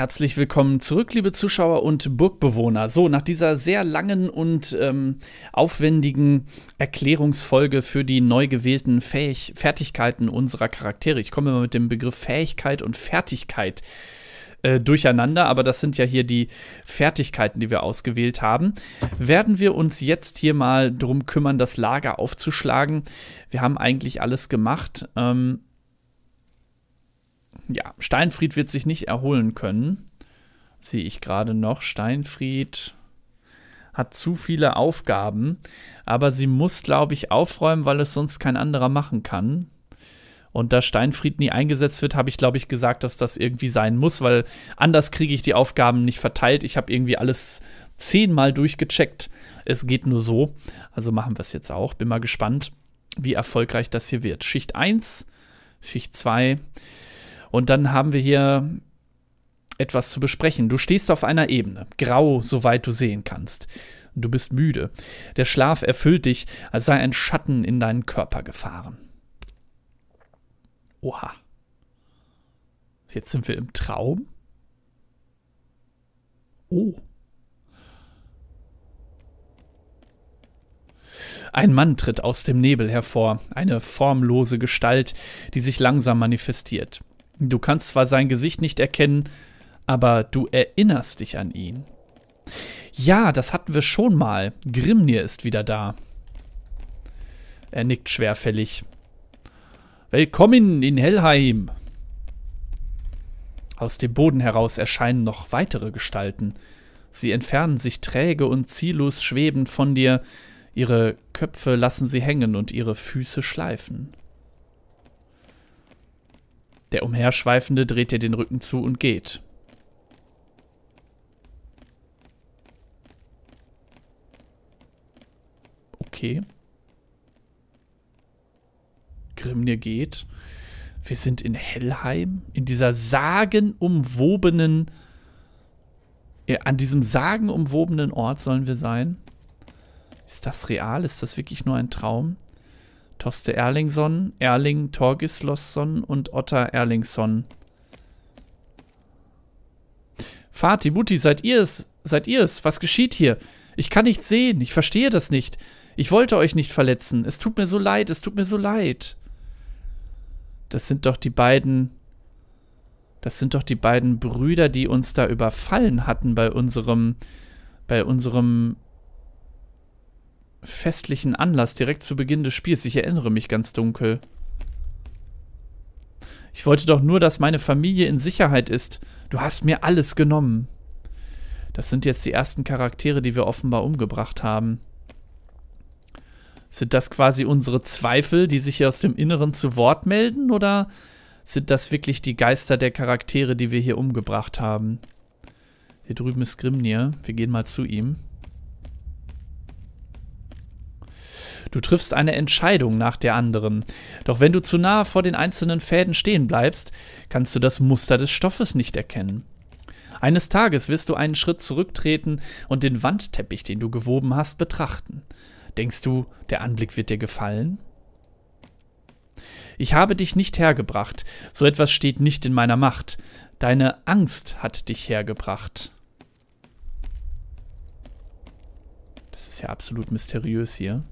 Herzlich willkommen zurück, liebe Zuschauer und Burgbewohner. So, nach dieser sehr langen und ähm, aufwendigen Erklärungsfolge für die neu gewählten Fähig Fertigkeiten unserer Charaktere. Ich komme immer mit dem Begriff Fähigkeit und Fertigkeit äh, durcheinander, aber das sind ja hier die Fertigkeiten, die wir ausgewählt haben. Werden wir uns jetzt hier mal darum kümmern, das Lager aufzuschlagen. Wir haben eigentlich alles gemacht. Ähm, ja, Steinfried wird sich nicht erholen können. Sehe ich gerade noch. Steinfried hat zu viele Aufgaben, aber sie muss, glaube ich, aufräumen, weil es sonst kein anderer machen kann. Und da Steinfried nie eingesetzt wird, habe ich, glaube ich, gesagt, dass das irgendwie sein muss, weil anders kriege ich die Aufgaben nicht verteilt. Ich habe irgendwie alles zehnmal durchgecheckt. Es geht nur so. Also machen wir es jetzt auch. Bin mal gespannt, wie erfolgreich das hier wird. Schicht 1, Schicht 2. Und dann haben wir hier etwas zu besprechen. Du stehst auf einer Ebene, grau, soweit du sehen kannst. Du bist müde. Der Schlaf erfüllt dich, als sei ein Schatten in deinen Körper gefahren. Oha. Jetzt sind wir im Traum? Oh. Ein Mann tritt aus dem Nebel hervor, eine formlose Gestalt, die sich langsam manifestiert. Du kannst zwar sein Gesicht nicht erkennen, aber du erinnerst dich an ihn. Ja, das hatten wir schon mal. Grimnir ist wieder da. Er nickt schwerfällig. Willkommen in Helheim. Aus dem Boden heraus erscheinen noch weitere Gestalten. Sie entfernen sich träge und ziellos schwebend von dir, ihre Köpfe lassen sie hängen und ihre Füße schleifen. Der Umherschweifende dreht ihr den Rücken zu und geht. Okay. Grimnir geht. Wir sind in Hellheim, in dieser sagenumwobenen, äh, an diesem sagenumwobenen Ort sollen wir sein. Ist das real? Ist das wirklich nur ein Traum? Toste Erlingsson, Erling Torgislosson und Otter Erlingsson. Fati, Mutti, seid ihr es? Seid ihr es? Was geschieht hier? Ich kann nichts sehen. Ich verstehe das nicht. Ich wollte euch nicht verletzen. Es tut mir so leid. Es tut mir so leid. Das sind doch die beiden. Das sind doch die beiden Brüder, die uns da überfallen hatten bei unserem, bei unserem festlichen Anlass direkt zu Beginn des Spiels. Ich erinnere mich ganz dunkel. Ich wollte doch nur, dass meine Familie in Sicherheit ist. Du hast mir alles genommen. Das sind jetzt die ersten Charaktere, die wir offenbar umgebracht haben. Sind das quasi unsere Zweifel, die sich hier aus dem Inneren zu Wort melden, oder sind das wirklich die Geister der Charaktere, die wir hier umgebracht haben? Hier drüben ist Grimnir. Wir gehen mal zu ihm. Du triffst eine Entscheidung nach der anderen. Doch wenn du zu nahe vor den einzelnen Fäden stehen bleibst, kannst du das Muster des Stoffes nicht erkennen. Eines Tages wirst du einen Schritt zurücktreten und den Wandteppich, den du gewoben hast, betrachten. Denkst du, der Anblick wird dir gefallen? Ich habe dich nicht hergebracht, so etwas steht nicht in meiner Macht. Deine Angst hat dich hergebracht. Das ist ja absolut mysteriös hier.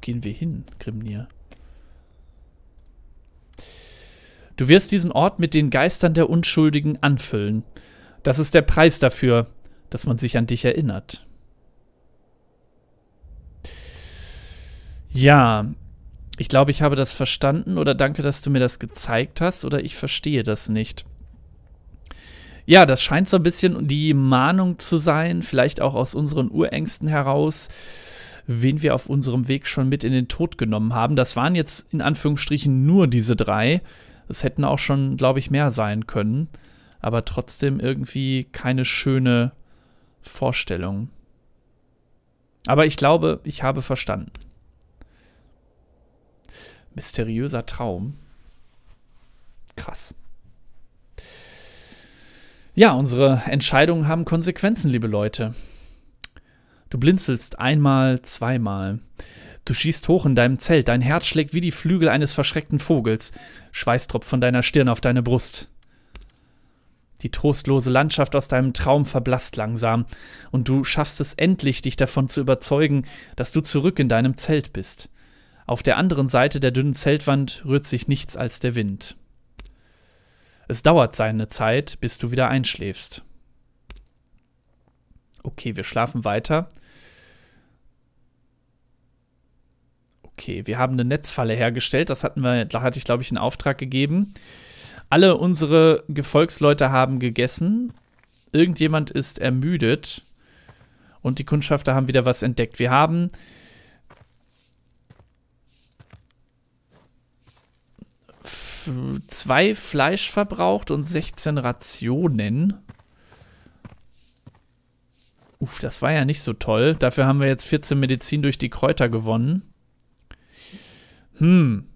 gehen wir hin, Grimnir? Du wirst diesen Ort mit den Geistern der Unschuldigen anfüllen. Das ist der Preis dafür, dass man sich an dich erinnert. Ja, ich glaube, ich habe das verstanden oder danke, dass du mir das gezeigt hast oder ich verstehe das nicht. Ja, das scheint so ein bisschen die Mahnung zu sein, vielleicht auch aus unseren Urängsten heraus wen wir auf unserem Weg schon mit in den Tod genommen haben. Das waren jetzt in Anführungsstrichen nur diese drei. Es hätten auch schon, glaube ich, mehr sein können. Aber trotzdem irgendwie keine schöne Vorstellung. Aber ich glaube, ich habe verstanden. Mysteriöser Traum. Krass. Ja, unsere Entscheidungen haben Konsequenzen, liebe Leute. Du blinzelst einmal, zweimal. Du schießt hoch in deinem Zelt, dein Herz schlägt wie die Flügel eines verschreckten Vogels. Schweiß von deiner Stirn auf deine Brust. Die trostlose Landschaft aus deinem Traum verblasst langsam, und du schaffst es endlich, dich davon zu überzeugen, dass du zurück in deinem Zelt bist. Auf der anderen Seite der dünnen Zeltwand rührt sich nichts als der Wind. Es dauert seine Zeit, bis du wieder einschläfst. Okay, wir schlafen weiter. okay, wir haben eine Netzfalle hergestellt. Das hatten wir, da hatte ich, glaube ich, einen Auftrag gegeben. Alle unsere Gefolgsleute haben gegessen. Irgendjemand ist ermüdet. Und die Kundschafter haben wieder was entdeckt. Wir haben zwei Fleisch verbraucht und 16 Rationen. Uff, das war ja nicht so toll. Dafür haben wir jetzt 14 Medizin durch die Kräuter gewonnen. Hm.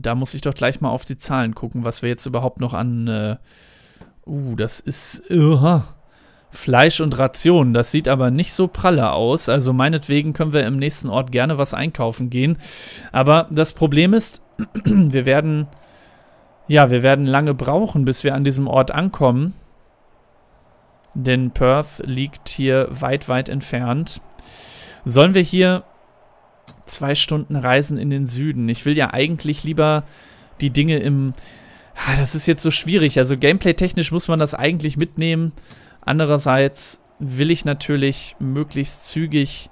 Da muss ich doch gleich mal auf die Zahlen gucken, was wir jetzt überhaupt noch an. Äh, uh, das ist. Uh, Fleisch und Rationen. Das sieht aber nicht so pralle aus. Also meinetwegen können wir im nächsten Ort gerne was einkaufen gehen. Aber das Problem ist, wir werden. Ja, wir werden lange brauchen, bis wir an diesem Ort ankommen. Denn Perth liegt hier weit, weit entfernt. Sollen wir hier zwei Stunden Reisen in den Süden. Ich will ja eigentlich lieber die Dinge im. das ist jetzt so schwierig. Also gameplay-technisch muss man das eigentlich mitnehmen. Andererseits will ich natürlich möglichst zügig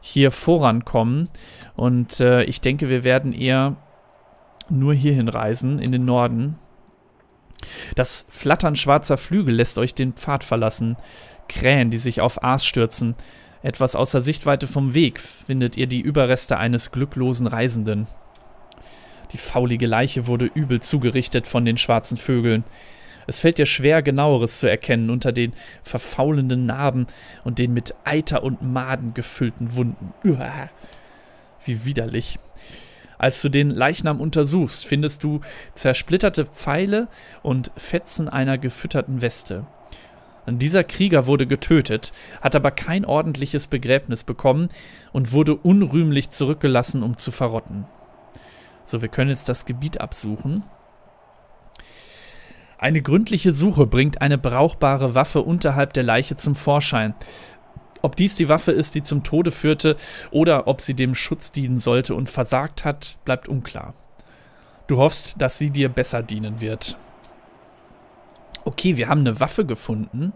hier vorankommen. Und äh, ich denke, wir werden eher nur hierhin reisen, in den Norden. Das Flattern schwarzer Flügel lässt euch den Pfad verlassen. Krähen, die sich auf Aas stürzen. Etwas außer Sichtweite vom Weg findet ihr die Überreste eines glücklosen Reisenden. Die faulige Leiche wurde übel zugerichtet von den schwarzen Vögeln. Es fällt dir schwer, genaueres zu erkennen unter den verfaulenden Narben und den mit Eiter und Maden gefüllten Wunden. Uah, wie widerlich. Als du den Leichnam untersuchst, findest du zersplitterte Pfeile und Fetzen einer gefütterten Weste. Dieser Krieger wurde getötet, hat aber kein ordentliches Begräbnis bekommen und wurde unrühmlich zurückgelassen, um zu verrotten. So, wir können jetzt das Gebiet absuchen. Eine gründliche Suche bringt eine brauchbare Waffe unterhalb der Leiche zum Vorschein. Ob dies die Waffe ist, die zum Tode führte, oder ob sie dem Schutz dienen sollte und versagt hat, bleibt unklar. Du hoffst, dass sie dir besser dienen wird. Okay, wir haben eine Waffe gefunden.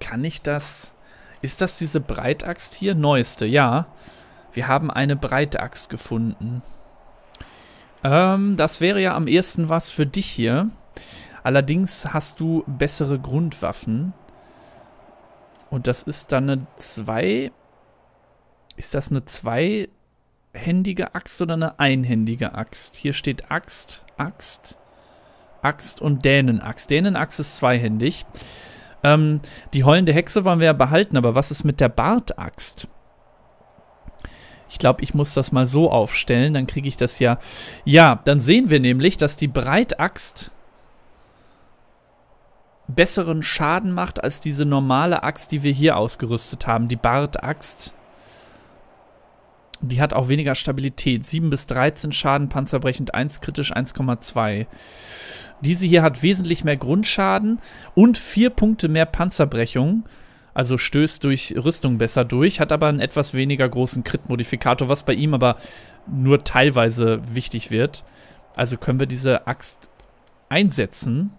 Kann ich das... Ist das diese Breitaxt hier? Neueste, ja. Wir haben eine Breitaxt gefunden. Ähm, das wäre ja am ehesten was für dich hier. Allerdings hast du bessere Grundwaffen. Und das ist dann eine zwei... Ist das eine zweihändige Axt oder eine einhändige Axt? Hier steht Axt, Axt. Axt und Dänenaxt. Dänenaxt ist zweihändig. Ähm, die heulende Hexe wollen wir ja behalten, aber was ist mit der Bartaxt? Ich glaube, ich muss das mal so aufstellen, dann kriege ich das ja. Ja, dann sehen wir nämlich, dass die Breitaxt besseren Schaden macht als diese normale Axt, die wir hier ausgerüstet haben, die Bartaxt die hat auch weniger Stabilität. 7 bis 13 Schaden, panzerbrechend 1, kritisch 1,2. Diese hier hat wesentlich mehr Grundschaden und 4 Punkte mehr Panzerbrechung. Also stößt durch Rüstung besser durch, hat aber einen etwas weniger großen Crit-Modifikator, was bei ihm aber nur teilweise wichtig wird. Also können wir diese Axt einsetzen.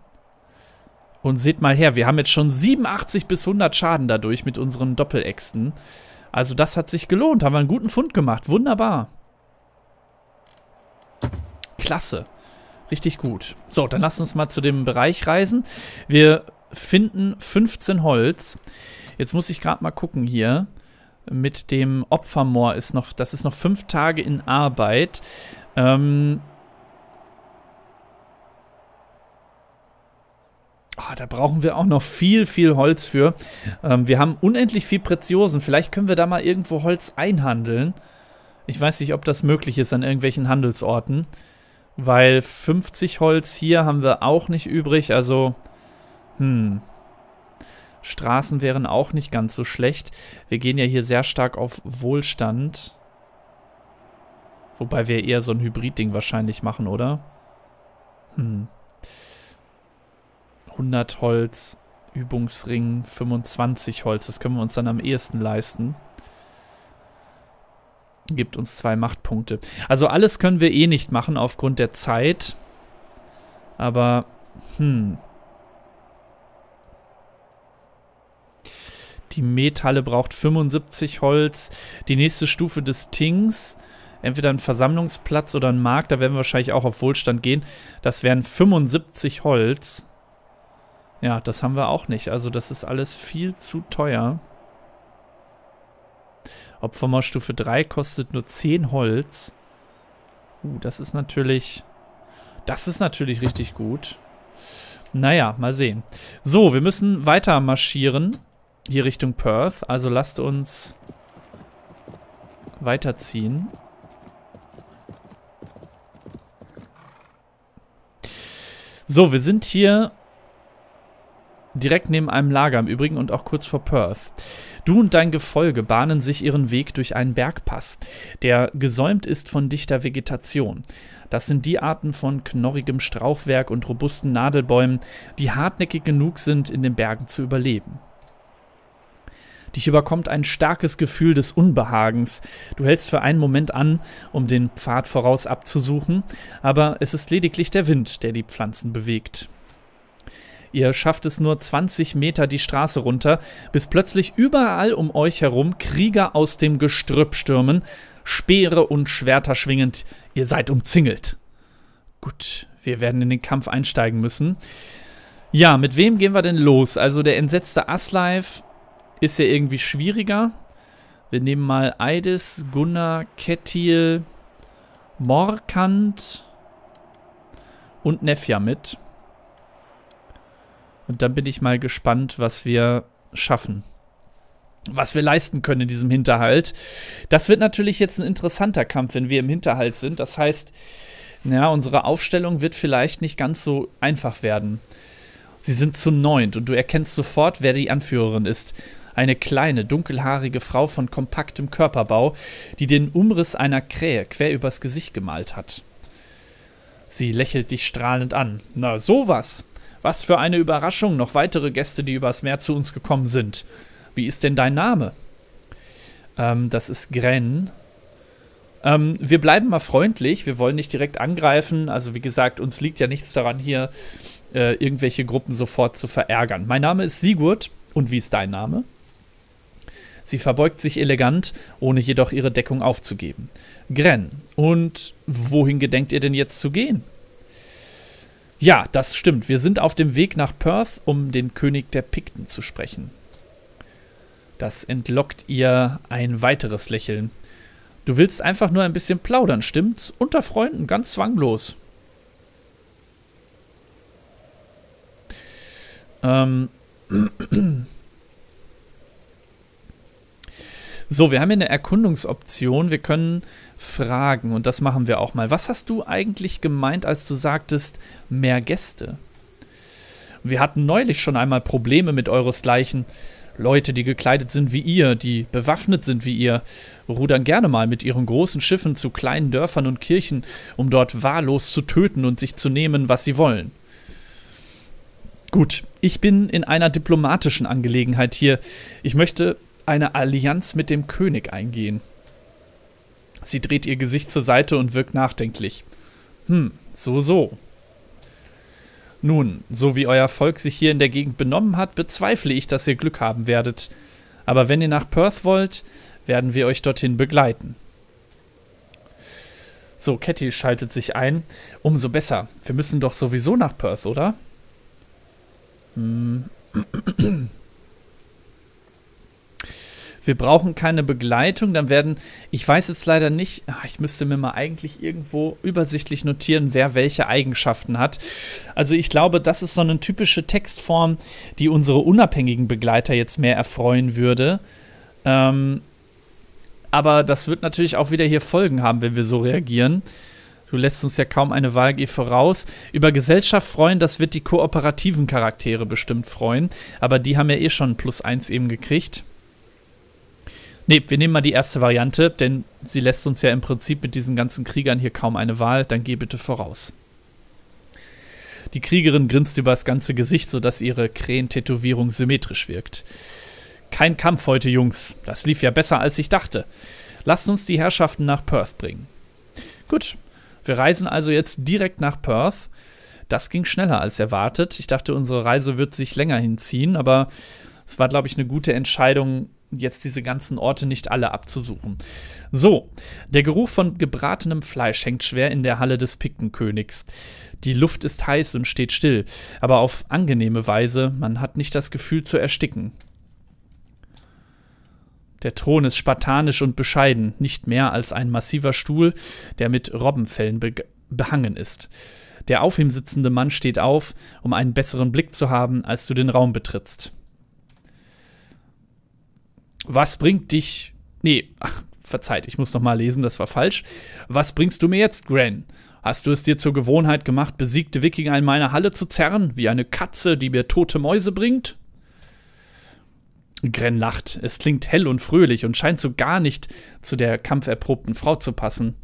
Und seht mal her, wir haben jetzt schon 87 bis 100 Schaden dadurch mit unseren Doppeläxten. Also das hat sich gelohnt, haben wir einen guten Fund gemacht. Wunderbar. Klasse. Richtig gut. So, dann lass uns mal zu dem Bereich reisen. Wir finden 15 Holz. Jetzt muss ich gerade mal gucken hier. Mit dem Opfermoor ist noch, das ist noch fünf Tage in Arbeit. Ähm, Oh, da brauchen wir auch noch viel, viel Holz für. Ähm, wir haben unendlich viel Preziosen. Vielleicht können wir da mal irgendwo Holz einhandeln. Ich weiß nicht, ob das möglich ist an irgendwelchen Handelsorten. Weil 50 Holz hier haben wir auch nicht übrig. Also, hm. Straßen wären auch nicht ganz so schlecht. Wir gehen ja hier sehr stark auf Wohlstand. Wobei wir eher so ein Hybrid-Ding wahrscheinlich machen, oder? Hm. 100 Holz, Übungsring 25 Holz. Das können wir uns dann am ehesten leisten. Gibt uns zwei Machtpunkte. Also alles können wir eh nicht machen aufgrund der Zeit. Aber, hm. Die Metalle braucht 75 Holz. Die nächste Stufe des Tings entweder ein Versammlungsplatz oder ein Markt, da werden wir wahrscheinlich auch auf Wohlstand gehen. Das wären 75 Holz. Ja, das haben wir auch nicht. Also das ist alles viel zu teuer. Opfermauerstufe 3 kostet nur 10 Holz. Uh, das ist natürlich... Das ist natürlich richtig gut. Naja, mal sehen. So, wir müssen weiter marschieren. Hier Richtung Perth. Also lasst uns weiterziehen. So, wir sind hier direkt neben einem Lager im Übrigen und auch kurz vor Perth. Du und dein Gefolge bahnen sich ihren Weg durch einen Bergpass, der gesäumt ist von dichter Vegetation. Das sind die Arten von knorrigem Strauchwerk und robusten Nadelbäumen, die hartnäckig genug sind, in den Bergen zu überleben. Dich überkommt ein starkes Gefühl des Unbehagens. Du hältst für einen Moment an, um den Pfad voraus abzusuchen, aber es ist lediglich der Wind, der die Pflanzen bewegt. Ihr schafft es nur 20 Meter die Straße runter, bis plötzlich überall um euch herum Krieger aus dem Gestrüpp stürmen, Speere und Schwerter schwingend. Ihr seid umzingelt. Gut, wir werden in den Kampf einsteigen müssen. Ja, mit wem gehen wir denn los? Also der entsetzte Aslife ist ja irgendwie schwieriger. Wir nehmen mal Aidis, Gunnar, Ketil, Morkant und Nefja mit. Und dann bin ich mal gespannt, was wir schaffen. Was wir leisten können in diesem Hinterhalt. Das wird natürlich jetzt ein interessanter Kampf, wenn wir im Hinterhalt sind. Das heißt, ja, unsere Aufstellung wird vielleicht nicht ganz so einfach werden. Sie sind zu neunt und du erkennst sofort, wer die Anführerin ist. Eine kleine, dunkelhaarige Frau von kompaktem Körperbau, die den Umriss einer Krähe quer übers Gesicht gemalt hat. Sie lächelt dich strahlend an. Na, sowas. Was für eine Überraschung, noch weitere Gäste, die übers Meer zu uns gekommen sind. Wie ist denn dein Name? Ähm, das ist Gren. Ähm, wir bleiben mal freundlich, wir wollen nicht direkt angreifen. Also wie gesagt, uns liegt ja nichts daran, hier äh, irgendwelche Gruppen sofort zu verärgern. Mein Name ist Sigurd und wie ist dein Name? Sie verbeugt sich elegant, ohne jedoch ihre Deckung aufzugeben. Gren, und wohin gedenkt ihr denn jetzt zu gehen? Ja, das stimmt. Wir sind auf dem Weg nach Perth, um den König der Pikten zu sprechen. Das entlockt ihr ein weiteres Lächeln. Du willst einfach nur ein bisschen plaudern, stimmt's? Unter Freunden, ganz zwanglos. Ähm. So, wir haben hier eine Erkundungsoption. Wir können fragen und das machen wir auch mal. Was hast du eigentlich gemeint, als du sagtest, mehr Gäste? Wir hatten neulich schon einmal Probleme mit euresgleichen. Leute, die gekleidet sind wie ihr, die bewaffnet sind wie ihr, rudern gerne mal mit ihren großen Schiffen zu kleinen Dörfern und Kirchen, um dort wahllos zu töten und sich zu nehmen, was sie wollen. Gut, ich bin in einer diplomatischen Angelegenheit hier. Ich möchte eine Allianz mit dem König eingehen. Sie dreht ihr Gesicht zur Seite und wirkt nachdenklich. Hm, so, so. Nun, so wie euer Volk sich hier in der Gegend benommen hat, bezweifle ich, dass ihr Glück haben werdet. Aber wenn ihr nach Perth wollt, werden wir euch dorthin begleiten. So, Catty schaltet sich ein. Umso besser. Wir müssen doch sowieso nach Perth, oder? Hm. Wir brauchen keine Begleitung. Dann werden, ich weiß jetzt leider nicht, ach, ich müsste mir mal eigentlich irgendwo übersichtlich notieren, wer welche Eigenschaften hat. Also ich glaube, das ist so eine typische Textform, die unsere unabhängigen Begleiter jetzt mehr erfreuen würde. Ähm, aber das wird natürlich auch wieder hier Folgen haben, wenn wir so reagieren. Du lässt uns ja kaum eine Wahl geh voraus. Über Gesellschaft freuen, das wird die kooperativen Charaktere bestimmt freuen. Aber die haben ja eh schon plus eins eben gekriegt. Ne, wir nehmen mal die erste Variante, denn sie lässt uns ja im Prinzip mit diesen ganzen Kriegern hier kaum eine Wahl. Dann geh bitte voraus. Die Kriegerin grinst über das ganze Gesicht, sodass ihre Krähen-Tätowierung symmetrisch wirkt. Kein Kampf heute, Jungs. Das lief ja besser, als ich dachte. Lasst uns die Herrschaften nach Perth bringen. Gut, wir reisen also jetzt direkt nach Perth. Das ging schneller als erwartet. Ich dachte, unsere Reise wird sich länger hinziehen, aber es war, glaube ich, eine gute Entscheidung, jetzt diese ganzen Orte nicht alle abzusuchen. So, der Geruch von gebratenem Fleisch hängt schwer in der Halle des Piktenkönigs. Die Luft ist heiß und steht still, aber auf angenehme Weise, man hat nicht das Gefühl zu ersticken. Der Thron ist spartanisch und bescheiden, nicht mehr als ein massiver Stuhl, der mit Robbenfellen be behangen ist. Der auf ihm sitzende Mann steht auf, um einen besseren Blick zu haben, als du den Raum betrittst was bringt dich. Nee, ach, verzeiht, ich muss nochmal lesen, das war falsch. Was bringst du mir jetzt, Gren? Hast du es dir zur Gewohnheit gemacht, besiegte Wikinger in meiner Halle zu zerren, wie eine Katze, die mir tote Mäuse bringt? Gren lacht. Es klingt hell und fröhlich und scheint so gar nicht zu der kampferprobten Frau zu passen.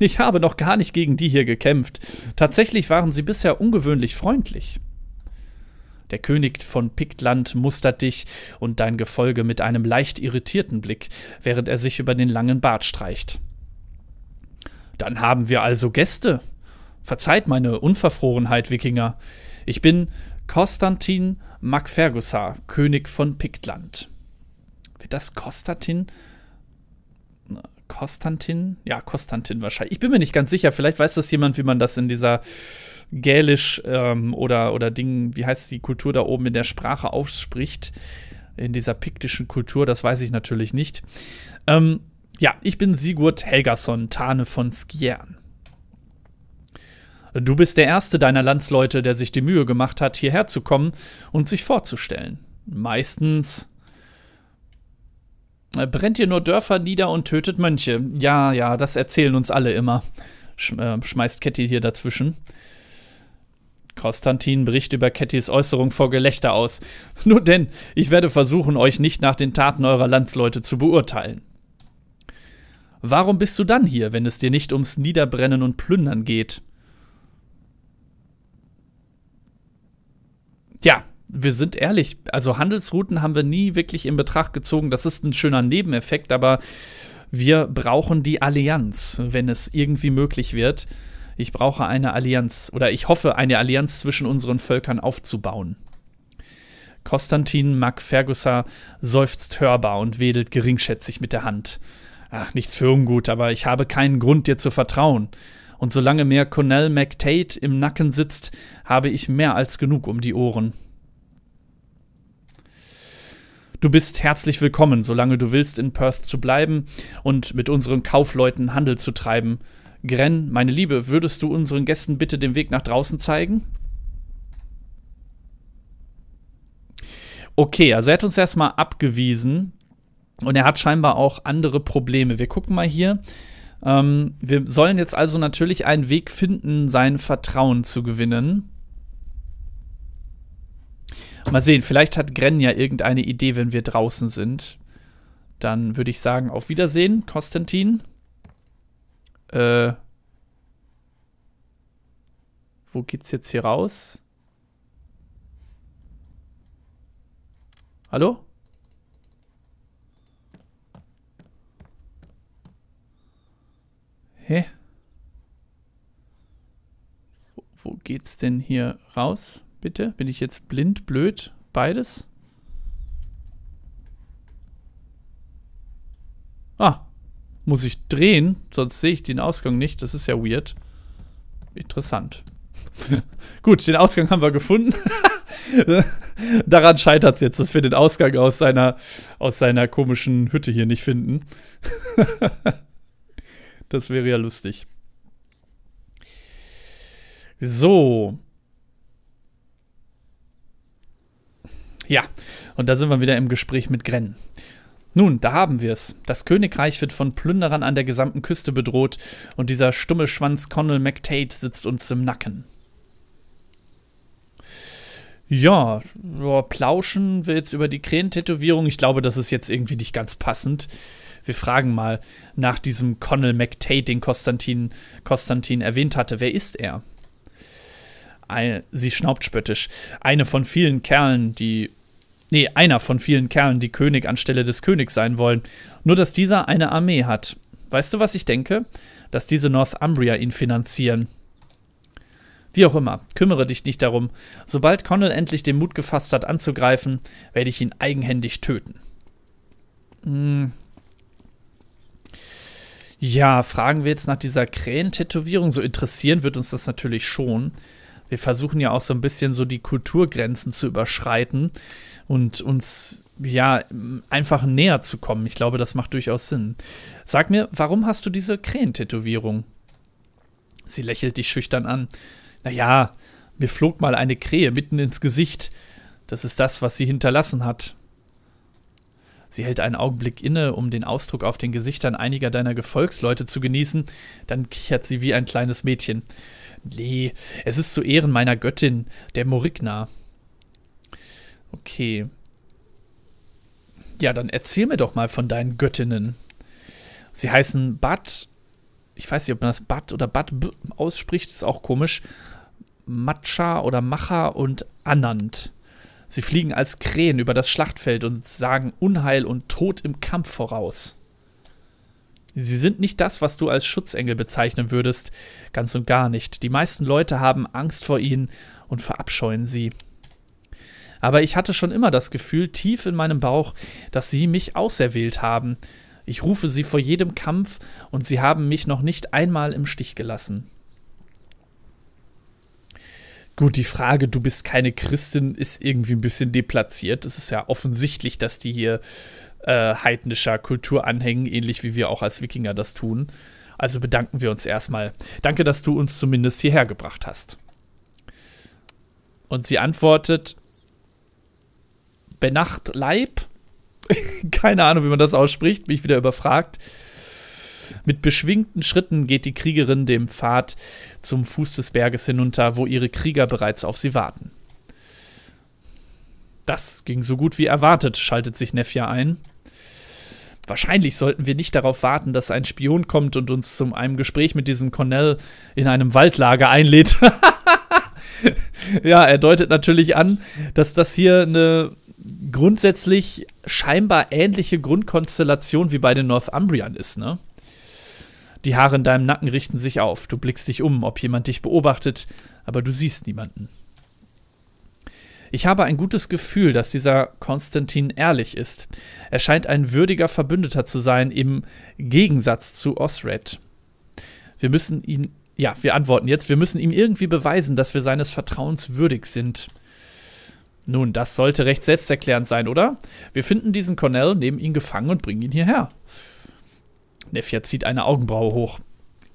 Ich habe noch gar nicht gegen die hier gekämpft. Tatsächlich waren sie bisher ungewöhnlich freundlich. Der König von Piktland mustert dich und dein Gefolge mit einem leicht irritierten Blick, während er sich über den langen Bart streicht. Dann haben wir also Gäste. Verzeiht meine Unverfrorenheit, Wikinger. Ich bin Konstantin Macfergussar, König von Piktland. Wird das Konstantin? Konstantin? Ja, Konstantin wahrscheinlich. Ich bin mir nicht ganz sicher. Vielleicht weiß das jemand, wie man das in dieser Gälisch ähm, oder, oder Dingen, wie heißt die Kultur da oben in der Sprache ausspricht, in dieser piktischen Kultur, das weiß ich natürlich nicht. Ähm, ja, ich bin Sigurd Helgason, Tane von Skjern. Du bist der erste deiner Landsleute, der sich die Mühe gemacht hat, hierher zu kommen und sich vorzustellen. Meistens äh, brennt ihr nur Dörfer nieder und tötet Mönche. Ja, ja, das erzählen uns alle immer. Sch äh, schmeißt Ketty hier dazwischen. Konstantin bricht über Kettys Äußerung vor Gelächter aus. Nur denn, ich werde versuchen, euch nicht nach den Taten eurer Landsleute zu beurteilen. Warum bist du dann hier, wenn es dir nicht ums Niederbrennen und Plündern geht? Tja, wir sind ehrlich, also Handelsrouten haben wir nie wirklich in Betracht gezogen. Das ist ein schöner Nebeneffekt, aber wir brauchen die Allianz, wenn es irgendwie möglich wird. Ich brauche eine Allianz oder ich hoffe, eine Allianz zwischen unseren Völkern aufzubauen. Konstantin MacFergusa seufzt hörbar und wedelt geringschätzig mit der Hand. Ach, nichts für ungut, aber ich habe keinen Grund, dir zu vertrauen. Und solange mir Connell McTate im Nacken sitzt, habe ich mehr als genug um die Ohren. Du bist herzlich willkommen, solange du willst, in Perth zu bleiben und mit unseren Kaufleuten Handel zu treiben. Gren, meine Liebe, würdest du unseren Gästen bitte den Weg nach draußen zeigen? Okay, also er hat uns erstmal abgewiesen und er hat scheinbar auch andere Probleme. Wir gucken mal hier. Ähm, wir sollen jetzt also natürlich einen Weg finden, sein Vertrauen zu gewinnen. Mal sehen, vielleicht hat Gren ja irgendeine Idee, wenn wir draußen sind. Dann würde ich sagen, auf Wiedersehen, Konstantin. Äh, wo geht's jetzt hier raus? Hallo? Hä? Wo, wo geht's denn hier raus? Bitte? Bin ich jetzt blind, blöd? Beides? Ah, muss ich drehen, sonst sehe ich den Ausgang nicht. Das ist ja weird. Interessant. Gut, den Ausgang haben wir gefunden. Daran scheitert es jetzt, dass wir den Ausgang aus seiner, aus seiner komischen Hütte hier nicht finden. das wäre ja lustig. So. Ja, und da sind wir wieder im Gespräch mit Grennen. Nun, da haben wir es. Das Königreich wird von Plünderern an der gesamten Küste bedroht und dieser stumme Schwanz Connell McTate sitzt uns im Nacken. Ja, plauschen wir jetzt über die Krähen-Tätowierung. Ich glaube, das ist jetzt irgendwie nicht ganz passend. Wir fragen mal nach diesem Connell McTate, den Konstantin, Konstantin erwähnt hatte. Wer ist er? Ein, sie schnaubt spöttisch. Eine von vielen Kerlen, die nee, einer von vielen Kerlen, die König anstelle des Königs sein wollen. Nur dass dieser eine Armee hat. Weißt du, was ich denke? Dass diese Northumbria ihn finanzieren. Wie auch immer, kümmere dich nicht darum. Sobald Connell endlich den Mut gefasst hat, anzugreifen, werde ich ihn eigenhändig töten. Hm. Ja, fragen wir jetzt nach dieser Krähen-Tätowierung. So interessieren wird uns das natürlich schon. Wir versuchen ja auch so ein bisschen so die Kulturgrenzen zu überschreiten und uns ja einfach näher zu kommen. Ich glaube, das macht durchaus Sinn. Sag mir, warum hast du diese Krähen-Tätowierung? Sie lächelt dich schüchtern an. Naja, mir flog mal eine Krähe mitten ins Gesicht. Das ist das, was sie hinterlassen hat. Sie hält einen Augenblick inne, um den Ausdruck auf den Gesichtern einiger deiner Gefolgsleute zu genießen, dann kichert sie wie ein kleines Mädchen. Nee, es ist zu Ehren meiner Göttin, der Morigna. Okay. Ja, dann erzähl mir doch mal von deinen Göttinnen. Sie heißen Bat. Ich weiß nicht, ob man das Bat oder Bat ausspricht, ist auch komisch. Matscha oder Macha und Anand. Sie fliegen als Krähen über das Schlachtfeld und sagen Unheil und Tod im Kampf voraus. Sie sind nicht das, was du als Schutzengel bezeichnen würdest, ganz und gar nicht. Die meisten Leute haben Angst vor ihnen und verabscheuen sie. Aber ich hatte schon immer das Gefühl, tief in meinem Bauch, dass sie mich auserwählt haben. Ich rufe sie vor jedem Kampf und sie haben mich noch nicht einmal im Stich gelassen. Gut, die Frage, du bist keine Christin, ist irgendwie ein bisschen deplatziert. Es ist ja offensichtlich, dass die hier äh, heidnischer Kultur anhängen, ähnlich wie wir auch als Wikinger das tun. Also bedanken wir uns erstmal. Danke, dass du uns zumindest hierher gebracht hast. Und sie antwortet, Benacht Leib. Keine Ahnung, wie man das ausspricht, mich wieder überfragt. Mit beschwingten Schritten geht die Kriegerin dem Pfad zum Fuß des Berges hinunter, wo ihre Krieger bereits auf sie warten. Das ging so gut wie erwartet, schaltet sich Nefja ein. Wahrscheinlich sollten wir nicht darauf warten, dass ein Spion kommt und uns zu einem Gespräch mit diesem Cornell in einem Waldlager einlädt. ja, er deutet natürlich an, dass das hier eine grundsätzlich scheinbar ähnliche Grundkonstellation wie bei den Northumbrian ist, ne? Die Haare in deinem Nacken richten sich auf. Du blickst dich um, ob jemand dich beobachtet, aber du siehst niemanden. Ich habe ein gutes Gefühl, dass dieser Konstantin ehrlich ist. Er scheint ein würdiger Verbündeter zu sein im Gegensatz zu Osred. Wir müssen ihn, ja, wir antworten jetzt, wir müssen ihm irgendwie beweisen, dass wir seines Vertrauens würdig sind. Nun, das sollte recht selbsterklärend sein, oder? Wir finden diesen Cornell, nehmen ihn gefangen und bringen ihn hierher. Neffia zieht eine Augenbraue hoch.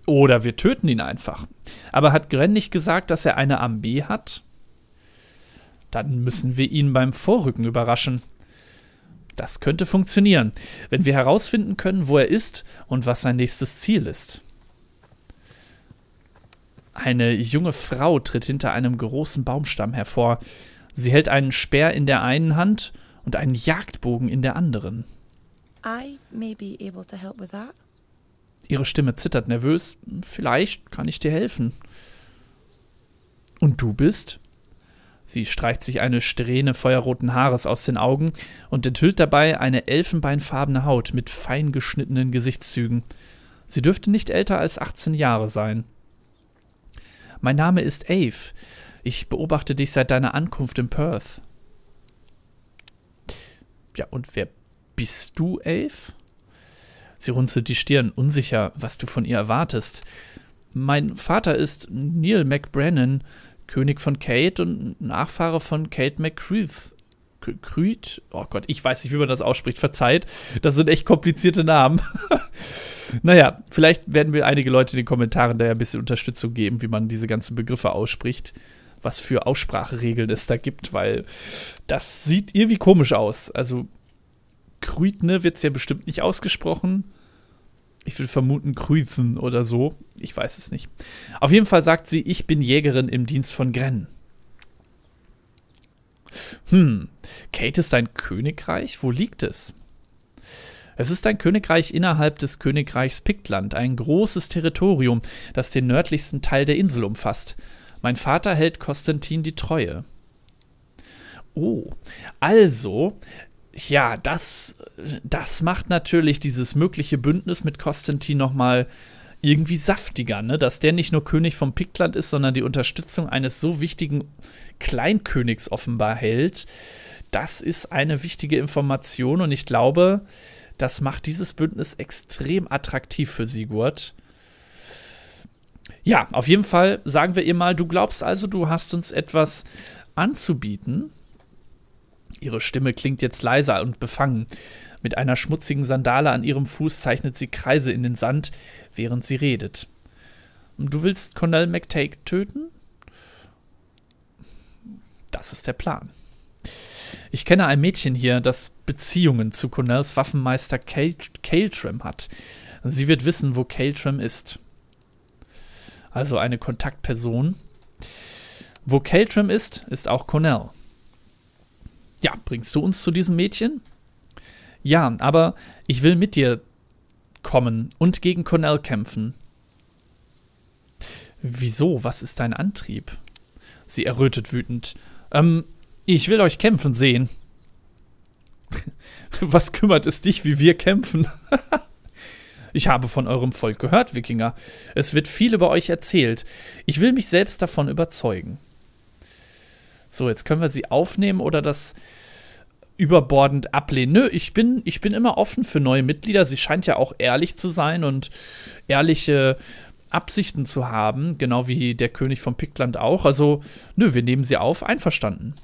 Oder wir töten ihn einfach. Aber hat Gren nicht gesagt, dass er eine Armee hat? Dann müssen wir ihn beim Vorrücken überraschen. Das könnte funktionieren, wenn wir herausfinden können, wo er ist und was sein nächstes Ziel ist. Eine junge Frau tritt hinter einem großen Baumstamm hervor. Sie hält einen Speer in der einen Hand und einen Jagdbogen in der anderen. I may be able to help with that. Ihre Stimme zittert nervös. Vielleicht kann ich dir helfen. Und du bist? Sie streicht sich eine Strähne feuerroten Haares aus den Augen und enthüllt dabei eine elfenbeinfarbene Haut mit fein geschnittenen Gesichtszügen. Sie dürfte nicht älter als 18 Jahre sein. Mein Name ist Ave. Ich beobachte dich seit deiner Ankunft in Perth. Ja, und wer bist du, Elf? Sie runzelt die Stirn, unsicher, was du von ihr erwartest. Mein Vater ist Neil McBrannan, König von Kate und Nachfahre von Kate McCreeve. Creed? Oh Gott, ich weiß nicht, wie man das ausspricht. Verzeiht, das sind echt komplizierte Namen. naja, vielleicht werden wir einige Leute in den Kommentaren da ja ein bisschen Unterstützung geben, wie man diese ganzen Begriffe ausspricht was für Ausspracheregeln es da gibt, weil das sieht irgendwie komisch aus. Also Krütne wird es ja bestimmt nicht ausgesprochen. Ich würde vermuten Krüthen oder so. Ich weiß es nicht. Auf jeden Fall sagt sie, ich bin Jägerin im Dienst von Gren. Hm, Kate ist ein Königreich? Wo liegt es? Es ist ein Königreich innerhalb des Königreichs Piktland, ein großes Territorium, das den nördlichsten Teil der Insel umfasst. Mein Vater hält Konstantin die Treue. Oh, also, ja, das, das macht natürlich dieses mögliche Bündnis mit Konstantin nochmal irgendwie saftiger, ne? dass der nicht nur König vom Piktland ist, sondern die Unterstützung eines so wichtigen Kleinkönigs offenbar hält. Das ist eine wichtige Information und ich glaube, das macht dieses Bündnis extrem attraktiv für Sigurd. Ja, auf jeden Fall sagen wir ihr mal, du glaubst also, du hast uns etwas anzubieten. Ihre Stimme klingt jetzt leiser und befangen. Mit einer schmutzigen Sandale an ihrem Fuß zeichnet sie Kreise in den Sand, während sie redet. Du willst Connell McTague töten? Das ist der Plan. Ich kenne ein Mädchen hier, das Beziehungen zu Connells Waffenmeister Caltram hat. Sie wird wissen, wo Caltram ist also eine Kontaktperson. Wo Keltram ist, ist auch Cornell. Ja, bringst du uns zu diesem Mädchen? Ja, aber ich will mit dir kommen und gegen Cornell kämpfen. Wieso? Was ist dein Antrieb? Sie errötet wütend. Ähm, ich will euch kämpfen sehen. Was kümmert es dich, wie wir kämpfen? Ich habe von eurem Volk gehört, Wikinger. Es wird viel über euch erzählt. Ich will mich selbst davon überzeugen. So, jetzt können wir sie aufnehmen oder das überbordend ablehnen. Nö, ich bin, ich bin immer offen für neue Mitglieder. Sie scheint ja auch ehrlich zu sein und ehrliche Absichten zu haben, genau wie der König von Pickland auch. Also, nö, wir nehmen sie auf, einverstanden.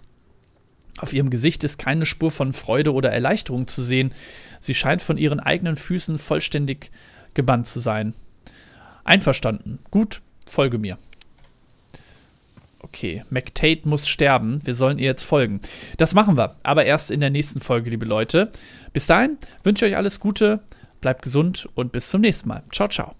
Auf ihrem Gesicht ist keine Spur von Freude oder Erleichterung zu sehen. Sie scheint von ihren eigenen Füßen vollständig gebannt zu sein. Einverstanden. Gut, folge mir. Okay, McTate muss sterben. Wir sollen ihr jetzt folgen. Das machen wir, aber erst in der nächsten Folge, liebe Leute. Bis dahin wünsche ich euch alles Gute, bleibt gesund und bis zum nächsten Mal. Ciao, ciao.